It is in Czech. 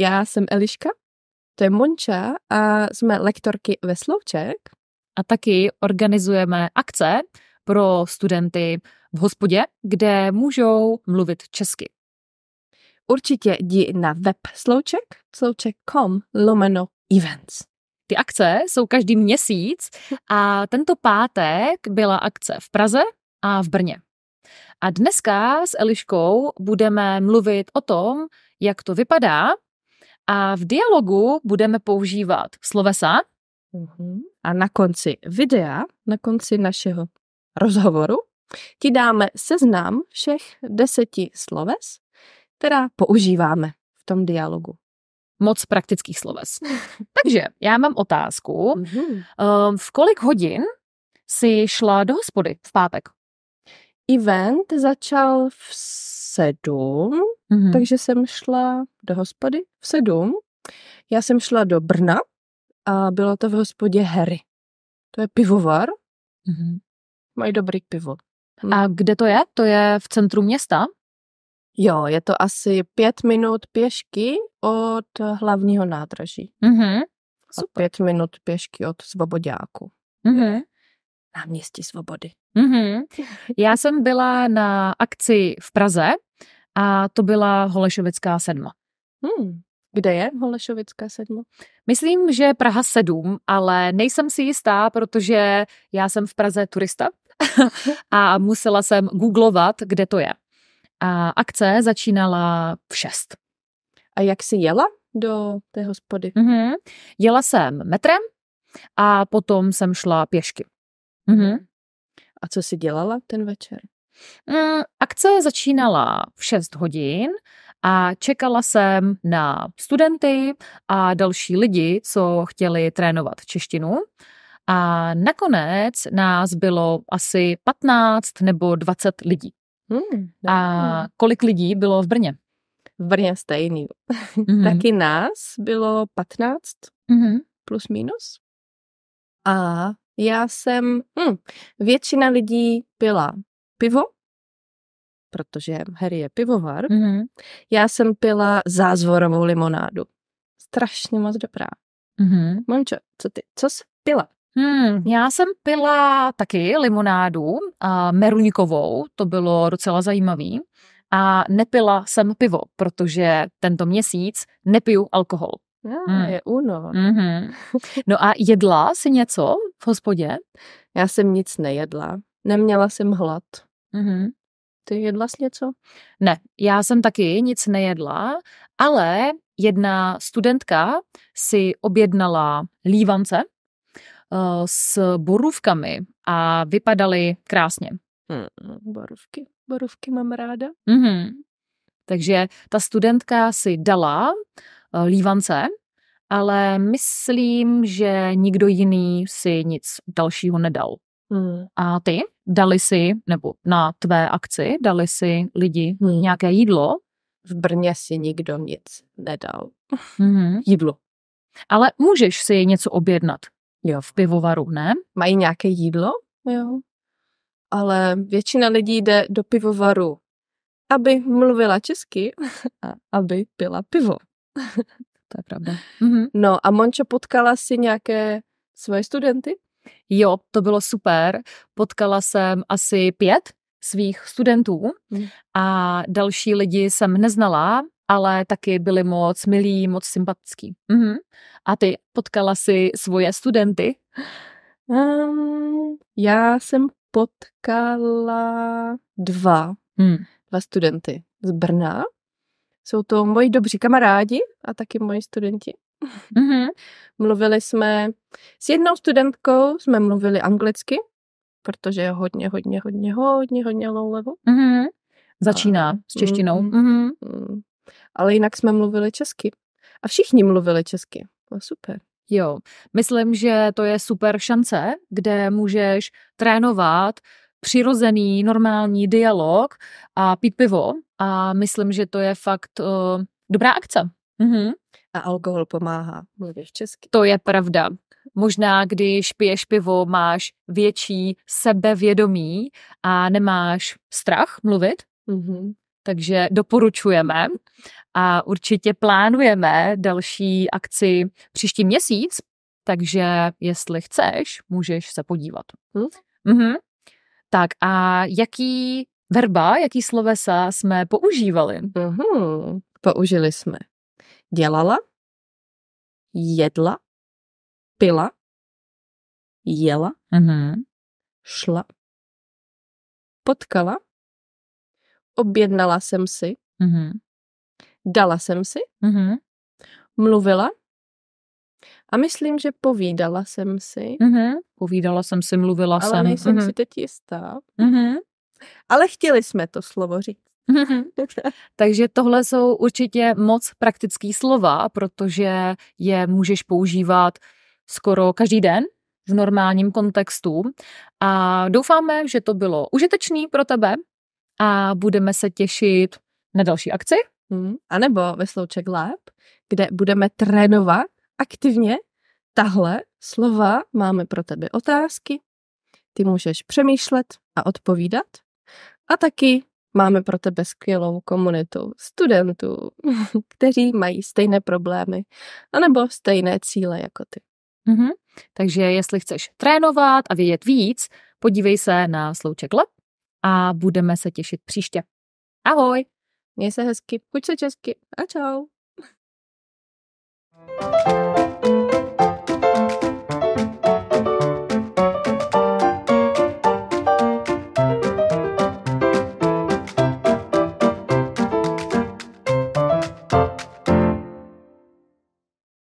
Já jsem Eliška, to je Monča a jsme lektorky ve Slouček. A taky organizujeme akce pro studenty v hospodě, kde můžou mluvit česky. Určitě jdi na web Slouček, slouček.com lomeno events. Ty akce jsou každý měsíc a tento pátek byla akce v Praze a v Brně. A dneska s Eliškou budeme mluvit o tom, jak to vypadá, a v dialogu budeme používat slovesa. Mhm. A na konci videa, na konci našeho rozhovoru, ti dáme seznam všech deseti sloves, která používáme v tom dialogu moc praktických sloves. Takže já mám otázku. mm V kolik hodin jsi šla do hospody v pátek? Event začal v sedm, mm-hmm. takže jsem šla do hospody v sedm. Já jsem šla do Brna a bylo to v hospodě Harry. To je pivovar. Mm-hmm. Mají dobrý pivo. Mm. A kde to je? To je v centru města? Jo, je to asi pět minut pěšky od hlavního nádraží. Mm-hmm. Super. A pět minut pěšky od Svoboděku. Mm-hmm náměstí svobody. Mm-hmm. Já jsem byla na akci v Praze a to byla Holešovická sedma. Hmm. Kde je Holešovická sedma? Myslím, že Praha sedm, ale nejsem si jistá, protože já jsem v Praze turista a musela jsem googlovat, kde to je. A akce začínala v šest. A jak jsi jela do té hospody? Mm-hmm. Jela jsem metrem a potom jsem šla pěšky. Mm-hmm. A co jsi dělala ten večer? Mm, akce začínala v 6 hodin a čekala jsem na studenty a další lidi, co chtěli trénovat češtinu. A nakonec nás bylo asi 15 nebo 20 lidí. Mm, a kolik lidí bylo v Brně? V Brně stejný. Mm-hmm. Taky nás bylo 15 mm-hmm. plus minus. A já jsem, hm, většina lidí pila pivo, protože Harry je pivovar. Mm-hmm. Já jsem pila zázvorovou limonádu. Strašně moc dobrá. Mm-hmm. Mončo, co ty, co jsi pila? Hmm, já jsem pila taky limonádu a meruňkovou, to bylo docela zajímavý. A nepila jsem pivo, protože tento měsíc nepiju alkohol. No, je únova. Mm-hmm. No a jedla si něco v hospodě? Já jsem nic nejedla. Neměla jsem hlad. Mm-hmm. Ty jedla jsi něco? Ne, já jsem taky nic nejedla, ale jedna studentka si objednala lívance eh, s borůvkami a vypadaly krásně. Mm, borůvky. Borůvky mám ráda. Mm-hmm. Takže ta studentka si dala uh, Eh, lívance, ale myslím, že nikdo jiný si nic dalšího nedal. Hmm. A ty dali si, nebo na tvé akci, dali si lidi hmm. nějaké jídlo? V Brně si nikdo nic nedal. Hmm. Jídlo. Ale můžeš si něco objednat. Jo. V pivovaru, ne? Mají nějaké jídlo? Jo. Ale většina lidí jde do pivovaru, aby mluvila česky a aby pila pivo. to je pravda. Mm-hmm. No a Monča potkala si nějaké svoje studenty? Jo, to bylo super. Potkala jsem asi pět svých studentů mm. a další lidi jsem neznala, ale taky byli moc milí, moc sympatický. Mm-hmm. A ty potkala si svoje studenty? Um, já jsem potkala dva, hmm. dva studenty z Brna jsou to moji dobří kamarádi a taky moji studenti. Mm-hmm. Mluvili jsme s jednou studentkou, jsme mluvili anglicky, protože je hodně, hodně, hodně, hodně, hodně level. Mm-hmm. Začíná a, s češtinou. Mm, mm-hmm. Mm-hmm. Ale jinak jsme mluvili česky. A všichni mluvili česky. No super. Jo, myslím, že to je super šance, kde můžeš trénovat přirozený, normální dialog a pít pivo a myslím, že to je fakt uh, dobrá akce. Mm-hmm. A alkohol pomáhá, mluvíš česky. To je pravda. Možná, když piješ pivo, máš větší sebevědomí a nemáš strach mluvit. Mm-hmm. Takže doporučujeme a určitě plánujeme další akci příští měsíc, takže jestli chceš, můžeš se podívat. Mm? hmm Tak a jaký verba, jaký slovesa jsme používali. Uhum. Použili jsme dělala, jedla, pila, jela, uhum. šla, potkala, objednala jsem si, uhum. dala jsem si, uhum. mluvila a myslím, že povídala jsem si. Uhum. Povídala jsem si, mluvila Ale jsem. Ale nejsem uhum. si teď jistá. Uhum. Ale chtěli jsme to slovo říct. Takže tohle jsou určitě moc praktický slova, protože je můžeš používat skoro každý den v normálním kontextu. A doufáme, že to bylo užitečný pro tebe a budeme se těšit na další akci. Hmm. A nebo ve Slouček Lab, kde budeme trénovat aktivně tahle slova. Máme pro tebe otázky, ty můžeš přemýšlet a odpovídat a taky máme pro tebe skvělou komunitu studentů, kteří mají stejné problémy anebo stejné cíle jako ty. Mm-hmm. Takže jestli chceš trénovat a vědět víc, podívej se na Slouček Lab a budeme se těšit příště. Ahoj! Měj se hezky, buď se česky a čau! thank you